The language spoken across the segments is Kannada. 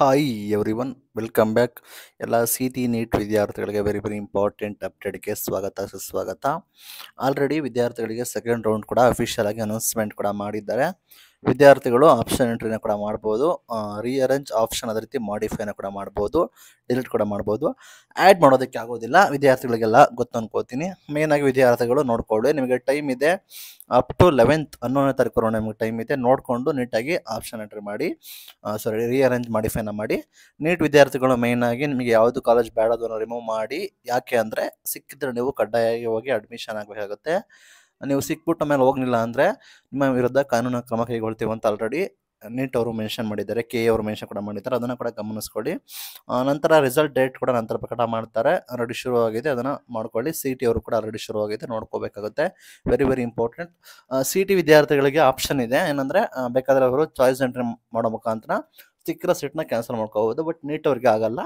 hi everyone welcome back ಎಲ್ಲ ಸಿ ಟಿ ನೀಟ್ ವಿದ್ಯಾರ್ಥಿಗಳಿಗೆ ವೆರಿ ವೆರಿ ಇಂಪಾರ್ಟೆಂಟ್ ಅಪ್ಡೇಟ್ಗೆ ಸ್ವಾಗತ ಸುಸ್ವಾಗತ ಆಲ್ರೆಡಿ ವಿದ್ಯಾರ್ಥಿಗಳಿಗೆ ಸೆಕೆಂಡ್ ರೌಂಡ್ ಕೂಡ ಅಫಿಷಿಯಲ್ ಆಗಿ ಅನೌನ್ಸ್ಮೆಂಟ್ ಕೂಡ ಮಾಡಿದ್ದಾರೆ ವಿದ್ಯಾರ್ಥಿಗಳು ಆಪ್ಷನ್ ಎಂಟ್ರಿನ ಕೂಡ ಮಾಡ್ಬೋದು ರೀಅರೇಂಜ್ ಆಪ್ಷನ್ ಅದೇ ರೀತಿ ಮಾಡಿಫೈನ ಕೂಡ ಮಾಡ್ಬೋದು ಡಿಲೀಟ್ ಕೂಡ ಮಾಡ್ಬೋದು ಆ್ಯಡ್ ಮಾಡೋದಕ್ಕೆ ಆಗೋದಿಲ್ಲ ವಿದ್ಯಾರ್ಥಿಗಳಿಗೆಲ್ಲ ಗೊತ್ತು ಅನ್ಕೋತೀನಿ ಮೇಯ್ನಾಗಿ ವಿದ್ಯಾರ್ಥಿಗಳು ನೋಡ್ಕೊಳ್ಳಿ ನಿಮಗೆ ಟೈಮ್ ಇದೆ ಅಪ್ ಟು ಲೆವೆಂತ್ ಹನ್ನೊಂದನೇ ತಾರೀಕು ನಿಮಗೆ ಟೈಮ್ ಇದೆ ನೋಡಿಕೊಂಡು ನೀಟಾಗಿ ಆಪ್ಷನ್ ಎಂಟ್ರಿ ಮಾಡಿ ಸಾರಿ ರೀಅರೇಂಜ್ ಮಾಡಿಫೈನ ಮಾಡಿ ನೀಟ್ ವಿದ್ಯಾರ್ಥಿಗಳು ಮೇಯ್ನಾಗಿ ನಿಮಗೆ ಯಾವುದು ಕಾಲೇಜ್ ಬೇಡ ರಿಮೂವ್ ಮಾಡಿ ಯಾಕೆ ಅಂದರೆ ಸಿಕ್ಕಿದ್ರೆ ನೀವು ಕಡ್ಡಾಯವಾಗಿ ಹೋಗಿ ಅಡ್ಮಿಷನ್ ಆಗಬೇಕಾಗುತ್ತೆ ನೀವು ಸಿಕ್ಬಿಟ್ಟು ಆಮೇಲೆ ಹೋಗ್ಲಿಲ್ಲ ಅಂದರೆ ನಿಮ್ಮ ವಿರುದ್ಧ ಕಾನೂನು ಕ್ರಮ ಕೈಗೊಳ್ತೀವಿ ಅಂತ ಆಲ್ರೆಡಿ ನೀಟ್ ಅವರು ಮೆನ್ಷನ್ ಮಾಡಿದ್ದಾರೆ ಕೆ ಅವರು ಮೆನ್ಷನ್ ಕೂಡ ಮಾಡಿದ್ದಾರೆ ಅದನ್ನು ಕೂಡ ಗಮನಿಸ್ಕೊಳ್ಳಿ ನಂತರ ರಿಸಲ್ಟ್ ಡೇಟ್ ಕೂಡ ನಂತರ ಪ್ರಕಟ ಮಾಡ್ತಾರೆ ಆಲ್ರೆಡಿ ಶುರುವಾಗಿದೆ ಅದನ್ನು ಮಾಡ್ಕೊಳ್ಳಿ ಸಿ ಟಿ ಅವರು ಕೂಡ ಆಲ್ರೆಡಿ ಶುರುವಾಗಿದೆ ನೋಡ್ಕೋಬೇಕಾಗುತ್ತೆ very very important C T ವಿದ್ಯಾರ್ಥಿಗಳಿಗೆ ಆಪ್ಷನ್ ಇದೆ ಏನಂದರೆ ಬೇಕಾದರೆ ಅವರು ಚಾಯ್ಸ್ ಎಂಟ್ರಿ ಮಾಡೋ ಮುಖಾಂತರ ಸಿಕ್ಕಿರೋ ಸೀಟ್ನ ಕ್ಯಾನ್ಸಲ್ ಮಾಡ್ಕೋಬೋದು ಬಟ್ ನೀಟ್ ಅವ್ರಿಗೆ ಆಗಲ್ಲ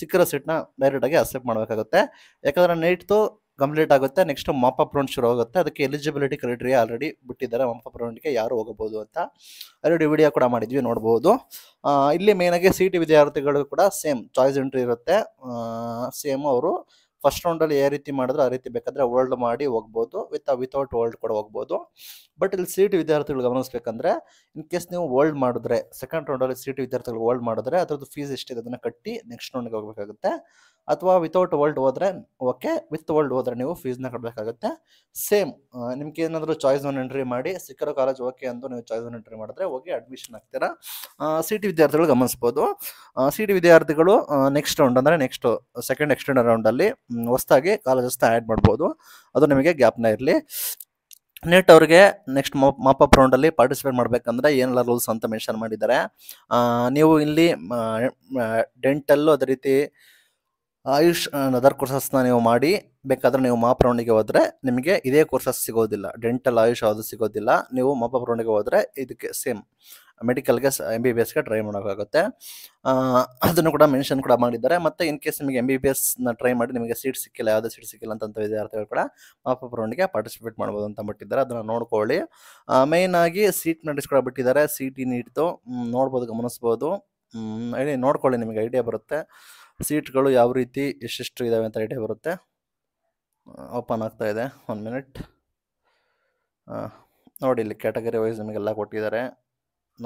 ಸಿಕ್ಕಿರೋ ಸೀಟ್ನ ಡೈರೆಕ್ಟಾಗಿ ಅಕ್ಸೆಪ್ಟ್ ಮಾಡಬೇಕಾಗುತ್ತೆ ಯಾಕಂದರೆ ನೀಟ್ದು ಕಂಪ್ಲೀಟ್ ಆಗುತ್ತೆ ನೆಕ್ಸ್ಟ್ ಅಪ್ ರೌಂಡ್ ಶುರು ಆಗುತ್ತೆ ಅದಕ್ಕೆ ಎಲಿಜಿಬಿಲಿಟಿ ಕ್ರೈಟೀರಿಯಾ ಆಲ್ರೆಡಿ ಬಿಟ್ಟಿದ್ದಾರೆ ಅಪ್ ರೌಂಡ್ಗೆ ಯಾರು ಹೋಗಬಹುದು ಅಂತ ಆಲ್ರೆಡಿ ವಿಡಿಯೋ ಕೂಡ ಮಾಡಿದ್ವಿ ನೋಡಬಹುದು ಇಲ್ಲಿ ಮೇನಾಗಿ ಸಿ ಟಿ ವಿದ್ಯಾರ್ಥಿಗಳು ಕೂಡ ಸೇಮ್ ಚಾಯ್ಸ್ ಎಂಟ್ರಿ ಇರುತ್ತೆ ಸೇಮ್ ಅವರು ಫಸ್ಟ್ ರೌಂಡಲ್ಲಿ ಯಾವ ರೀತಿ ಮಾಡಿದ್ರೆ ಆ ರೀತಿ ಬೇಕಾದರೆ ಓಲ್ಡ್ ಮಾಡಿ ಹೋಗ್ಬೋದು ವಿತ್ ವಿತೌಟ್ ಓಲ್ಡ್ ಕೂಡ ಹೋಗ್ಬೋದು ಬಟ್ ಇಲ್ಲಿ ಸಿ ವಿದ್ಯಾರ್ಥಿಗಳು ಗಮನಿಸ್ಬೇಕಂದ್ರೆ ಇನ್ ಕೇಸ್ ನೀವು ಓಲ್ಡ್ ಮಾಡಿದ್ರೆ ಸೆಕೆಂಡ್ ರೌಂಡಲ್ಲಿ ಸಿ ಟಿ ವಿದ್ಯಾರ್ಥಿಗಳು ಓಲ್ಡ್ ಮಾಡಿದ್ರೆ ಅದರದ್ದು ಫೀಸ್ ಎಷ್ಟಿದೆ ಅದನ್ನು ಕಟ್ಟಿ ನೆಕ್ಸ್ಟ್ ರೌಂಡ್ಗೆ ಹೋಗಬೇಕಾಗುತ್ತೆ ಅಥವಾ ವಿತೌಟ್ ವರ್ಲ್ಡ್ ಹೋದ್ರೆ ಓಕೆ ವಿತ್ ವರ್ಲ್ಡ್ ಹೋದರೆ ನೀವು ಫೀಸ್ನ ಕಟ್ಟಬೇಕಾಗುತ್ತೆ ಸೇಮ್ ನಿಮ್ಗೆ ಏನಾದರೂ ಚಾಯ್ಸ್ ಒನ್ ಎಂಟ್ರಿ ಮಾಡಿ ಸಿಕ್ಕಿರೋ ಕಾಲೇಜ್ ಓಕೆ ಅಂತ ನೀವು ಚಾಯ್ಸ್ ಒನ್ ಎಂಟ್ರಿ ಮಾಡಿದ್ರೆ ಹೋಗಿ ಅಡ್ಮಿಷನ್ ಆಗ್ತೀರಾ ಸಿ ಟಿ ವಿದ್ಯಾರ್ಥಿಗಳು ಗಮನಿಸ್ಬೋದು ಸಿ ಟಿ ವಿದ್ಯಾರ್ಥಿಗಳು ನೆಕ್ಸ್ಟ್ ರೌಂಡ್ ಅಂದರೆ ನೆಕ್ಸ್ಟ್ ಸೆಕೆಂಡ್ ಎಕ್ಸ್ಟೆಂಡ್ ರೌಂಡಲ್ಲಿ ಹೊಸ್ದಾಗಿ ಕಾಲೇಜಸ್ನ ಆ್ಯಡ್ ಮಾಡ್ಬೋದು ಅದು ನಿಮಗೆ ಗ್ಯಾಪ್ನ ಇರಲಿ ನೆಟ್ ಅವ್ರಿಗೆ ನೆಕ್ಸ್ಟ್ ಮಾಪ್ ಅಪ್ ರೌಂಡಲ್ಲಿ ಪಾರ್ಟಿಸಿಪೇಟ್ ಮಾಡಬೇಕಂದ್ರೆ ಏನೆಲ್ಲ ರೂಲ್ಸ್ ಅಂತ ಮೆನ್ಷನ್ ಮಾಡಿದ್ದಾರೆ ನೀವು ಇಲ್ಲಿ ಡೆಂಟಲ್ಲು ಅದೇ ರೀತಿ ಆಯುಷ್ ಅದರ್ ಕೋರ್ಸಸ್ನ ನೀವು ಮಾಡಿ ಬೇಕಾದರೆ ನೀವು ಮಾಪ್ ರೌಂಡಿಗೆ ಹೋದರೆ ನಿಮಗೆ ಇದೇ ಕೋರ್ಸಸ್ ಸಿಗೋದಿಲ್ಲ ಡೆಂಟಲ್ ಆಯುಷ್ ಅದು ಸಿಗೋದಿಲ್ಲ ನೀವು ಮಾಪ್ ರೌಂಡಿಗೆ ಹೋದರೆ ಇದಕ್ಕೆ ಸೇಮ್ ಮೆಡಿಕಲ್ಗೆ ಎಮ್ ಬಿ ಬಿ ಎಸ್ಗೆ ಟ್ರೈ ಮಾಡೋಕ್ಕಾಗುತ್ತೆ ಅದನ್ನು ಕೂಡ ಮೆನ್ಷನ್ ಕೂಡ ಮಾಡಿದ್ದಾರೆ ಮತ್ತು ಇನ್ ಕೇಸ್ ನಿಮಗೆ ಎಮ್ ಬಿ ಬಿ ಎಸ್ನ ಟ್ರೈ ಮಾಡಿ ನಿಮಗೆ ಸೀಟ್ ಸಿಕ್ಕಿಲ್ಲ ಯಾವುದೇ ಸೀಟ್ ಸಿಕ್ಕಿಲ್ಲ ಅಂತ ವಿದ್ಯಾರ್ಥಿಗಳು ಕೂಡ ಮಾಪ್ ಅಪ್ ಪಾರ್ಟಿಸಿಪೇಟ್ ಮಾಡ್ಬೋದು ಅಂತ ಬಿಟ್ಟಿದ್ದಾರೆ ಅದನ್ನು ನೋಡ್ಕೊಳ್ಳಿ ಮೇಯ್ನ್ ಆಗಿ ಸೀಟ್ ನೋಟಿಸ್ ಕೂಡ ಬಿಟ್ಟಿದ್ದಾರೆ ಸಿ ಟಿ ನೀಡ್ತು ನೋಡ್ಬೋದು ಗಮನಿಸ್ಬೋದು ಹೇಳಿ ನೋಡ್ಕೊಳ್ಳಿ ನಿಮಗೆ ಐಡಿಯಾ ಬರುತ್ತೆ ಸೀಟ್ಗಳು ಯಾವ ರೀತಿ ಎಷ್ಟೆಷ್ಟು ಇದ್ದಾವೆ ಅಂತ ಐಡಿಯಾ ಬರುತ್ತೆ ಓಪನ್ ಆಗ್ತಾ ಇದೆ ಒನ್ ಮಿನಿಟ್ ನೋಡಿ ಇಲ್ಲಿ ಕ್ಯಾಟಗರಿ ವೈಸ್ ನಿಮಗೆಲ್ಲ ಕೊಟ್ಟಿದ್ದಾರೆ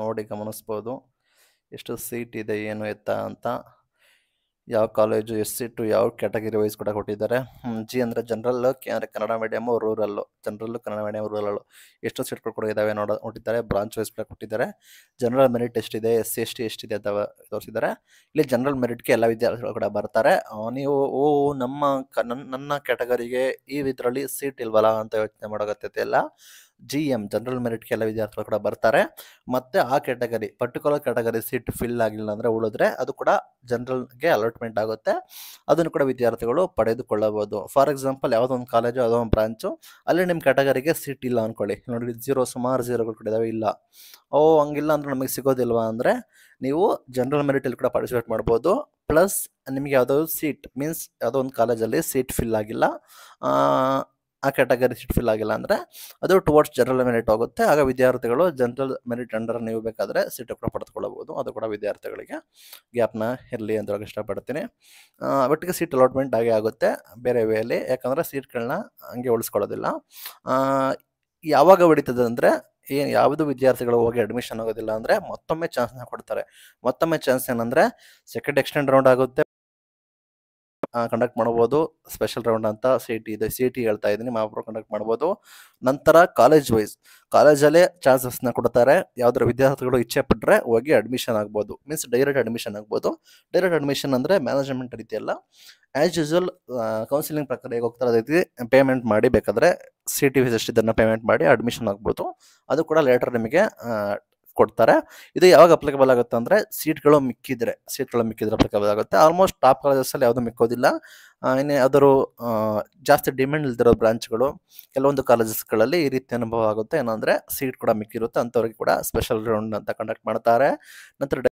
ನೋಡಿ ಗಮನಿಸ್ಬೋದು ಎಷ್ಟು ಸೀಟ್ ಇದೆ ಏನು ಎತ್ತ ಅಂತ ಯಾವ ಕಾಲೇಜು ಎಷ್ಟು ಸೀಟು ಯಾವ ಕ್ಯಾಟಗರಿ ವೈಸ್ ಕೂಡ ಕೊಟ್ಟಿದ್ದಾರೆ ಜಿ ಅಂದರೆ ಜನರಲ್ಲು ಅಂದರೆ Kannada medium rural general Kannada medium rural ಎಷ್ಟು ಸೀಟ್ಗಳು ಕೂಡ ಇದ್ದಾವೆ ನೋಡ ಕೊಟ್ಟಿದ್ದಾರೆ ಬ್ರಾಂಚ್ ವೈಸ್ ಕೂಡ ಕೊಟ್ಟಿದ್ದಾರೆ ಜನರಲ್ ಮೆರಿಟ್ ಎಷ್ಟಿದೆ ಎಸ್ ಸಿ ಎಸ್ ಟಿ ಎಷ್ಟಿದೆ ಅಂತ ತೋರಿಸಿದ್ದಾರೆ ಇಲ್ಲಿ ಜನರಲ್ ಮೆರಿಟ್ಗೆ ಎಲ್ಲ ವಿದ್ಯಾರ್ಥಿಗಳು ಕೂಡ ಬರ್ತಾರೆ ನೀವು ಓ ನಮ್ಮ ನನ್ನ ಕ್ಯಾಟಗರಿಗೆ ಈ ಇದರಲ್ಲಿ ಸೀಟ್ ಇಲ್ವಲ್ಲ ಅಂತ ಯೋಚನೆ ಮಾಡೋಕತ್ತೈತೆ ಎಲ್ಲ ಜಿ ಎಮ್ ಜನರಲ್ ಮೆರಿಟ್ ಎಲ್ಲ ವಿದ್ಯಾರ್ಥಿಗಳು ಕೂಡ ಬರ್ತಾರೆ ಮತ್ತು ಆ category particular category seat fill ಆಗಿಲ್ಲ ಅಂದರೆ ಉಳಿದ್ರೆ ಅದು ಕೂಡ ಜನರಲ್ಗೆ ಅಲಾಟ್ಮೆಂಟ್ ಆಗುತ್ತೆ ಅದನ್ನು ಕೂಡ ವಿದ್ಯಾರ್ಥಿಗಳು ಪಡೆದುಕೊಳ್ಳಬಹುದು ಫಾರ್ ಎಕ್ಸಾಂಪಲ್ ಯಾವುದೋ ಒಂದು ಕಾಲೇಜು ಯಾವುದೋ ಒಂದು ಬ್ರಾಂಚು ಅಲ್ಲಿ ನಿಮ್ಮ ಕ್ಯಾಟಗರಿಗೆ ಸೀಟ್ ಇಲ್ಲ ಅಂದ್ಕೊಳ್ಳಿ ನೋಡಿ ಜೀರೋ ಸುಮಾರು ಜೀರೋಗಳು ಕೂಡ ಇದಾವೆ ಇಲ್ಲ ಓ ಹಂಗಿಲ್ಲ ಅಂದರೆ ನಮಗೆ ಸಿಗೋದಿಲ್ವಾ ಅಂದರೆ ನೀವು ಜನರಲ್ ಮೆರಿಟಲ್ಲಿ ಕೂಡ ಪಾರ್ಟಿಸಿಪೇಟ್ ಮಾಡ್ಬೋದು ಪ್ಲಸ್ ನಿಮಗೆ ಯಾವುದೋ ಸೀಟ್ ಮೀನ್ಸ್ ಯಾವುದೋ ಒಂದು ಕಾಲೇಜಲ್ಲಿ ಸೀಟ್ ಫಿಲ್ ಆಗಿಲ್ಲ ಆ ಕ್ಯಾಟಗರಿ ಸೀಟ್ ಫಿಲ್ ಆಗಿಲ್ಲ ಅಂದರೆ ಅದು ಟುವರ್ಡ್ಸ್ ಜನರಲ್ ಮೆರಿಟ್ ಹೋಗುತ್ತೆ ಆಗ ವಿದ್ಯಾರ್ಥಿಗಳು ಜನರಲ್ ಮೆರಿಟ್ ಅಂಡರ್ ನೀವು ಬೇಕಾದರೆ ಸೀಟ್ ಕೂಡ ಪಡೆದುಕೊಳ್ಳಬಹುದು ಅದು ಕೂಡ ವಿದ್ಯಾರ್ಥಿಗಳಿಗೆ ಗ್ಯಾಪ್ನ ಇರಲಿ ಅಂತ ಇಷ್ಟಪಡ್ತೀನಿ ಒಟ್ಟಿಗೆ ಸೀಟ್ ಅಲಾಟ್ಮೆಂಟ್ ಆಗೇ ಆಗುತ್ತೆ ಬೇರೆ ವೇಲಿ ಯಾಕಂದರೆ ಸೀಟ್ಗಳನ್ನ ಹಂಗೆ ಉಳಿಸ್ಕೊಳ್ಳೋದಿಲ್ಲ ಯಾವಾಗ ಹೊಡಿತದೆ ಅಂದರೆ ಏನು ಯಾವುದು ವಿದ್ಯಾರ್ಥಿಗಳು ಹೋಗಿ ಅಡ್ಮಿಷನ್ ಆಗೋದಿಲ್ಲ ಅಂದರೆ ಮತ್ತೊಮ್ಮೆ ಚಾನ್ಸ್ನ ಕೊಡ್ತಾರೆ ಮತ್ತೊಮ್ಮೆ ಚಾನ್ಸ್ ಏನಂದರೆ ಸೆಕೆಂಡ್ ಎಕ್ಸ್ಟೆಂಡ್ ರೌಂಡ್ ಆಗುತ್ತೆ ಕಂಡಕ್ಟ್ ಮಾಡ್ಬೋದು ಸ್ಪೆಷಲ್ ರೌಂಡ್ ಅಂತ ಸಿ ಟಿ ಇದೆ ಸಿ ಟಿ ಹೇಳ್ತಾ ಇದ್ದೀನಿ ಮಹಾಪೌರ ಕಂಡಕ್ಟ್ ಮಾಡ್ಬೋದು ನಂತರ ಕಾಲೇಜ್ ವೈಸ್ ಕಾಲೇಜಲ್ಲೇ ಚಾನ್ಸಸ್ನ ಕೊಡ್ತಾರೆ ಯಾವ್ದಾರು ವಿದ್ಯಾರ್ಥಿಗಳು ಇಚ್ಛೆ ಪಟ್ಟರೆ ಹೋಗಿ ಅಡ್ಮಿಷನ್ ಆಗ್ಬೋದು ಮೀನ್ಸ್ ಡೈರೆಕ್ಟ್ ಅಡ್ಮಿಷನ್ ಆಗ್ಬೋದು ಡೈರೆಕ್ಟ್ ಅಡ್ಮಿಷನ್ ಅಂದರೆ ಮ್ಯಾನೇಜ್ಮೆಂಟ್ ರೀತಿಯಲ್ಲ ಆ್ಯಸ್ ಯೂಸ್ವಲ್ ಕೌನ್ಸಿಲಿಂಗ್ ಪ್ರಕಾರ ಹೇಗೆ ಹೋಗ್ತಾ ರೀತಿ ಪೇಮೆಂಟ್ ಮಾಡಿ ಬೇಕಾದರೆ ಸಿ ಟಿ ಫೀಸ್ ಎಷ್ಟಿದ್ದನ್ನು ಪೇಮೆಂಟ್ ಮಾಡಿ ಅಡ್ಮಿಷನ್ ಆಗ್ಬೋದು ಅದು ಕೂಡ ಲೇಟರ್ ನಿಮಗೆ ಕೊಡ್ತಾರೆ ಇದು ಯಾವಾಗ ಅಪ್ಲಿಕಬಲ್ ಆಗುತ್ತೆ ಅಂದರೆ ಸೀಟ್ಗಳು ಮಿಕ್ಕಿದ್ರೆ ಸೀಟ್ಗಳು ಮಿಕ್ಕಿದ್ರೆ ಅಪ್ಲಿಕಬಲ್ ಆಗುತ್ತೆ ಆಲ್ಮೋಸ್ಟ್ ಟಾಪ್ ಅಲ್ಲಿ ಯಾವುದೂ ಮಿಕ್ಕೋದಿಲ್ಲ ಇನ್ನೇ ಯಾವ್ದಾದ್ರು ಜಾಸ್ತಿ ಡಿಮ್ಯಾಂಡ್ ಇಲ್ದಿರೋ ಬ್ರಾಂಚ್ಗಳು ಕೆಲವೊಂದು ಕಾಲೇಜಸ್ಗಳಲ್ಲಿ ಈ ರೀತಿ ಅನುಭವ ಆಗುತ್ತೆ ಏನಂದರೆ ಸೀಟ್ ಕೂಡ ಮಿಕ್ಕಿರುತ್ತೆ ಅಂಥವ್ರಿಗೆ ಕೂಡ ಸ್ಪೆಷಲ್ ರೌಂಡ್ ಅಂತ ಕಂಡಕ್ಟ್ ಮಾಡ್ತಾರೆ ನಂತರ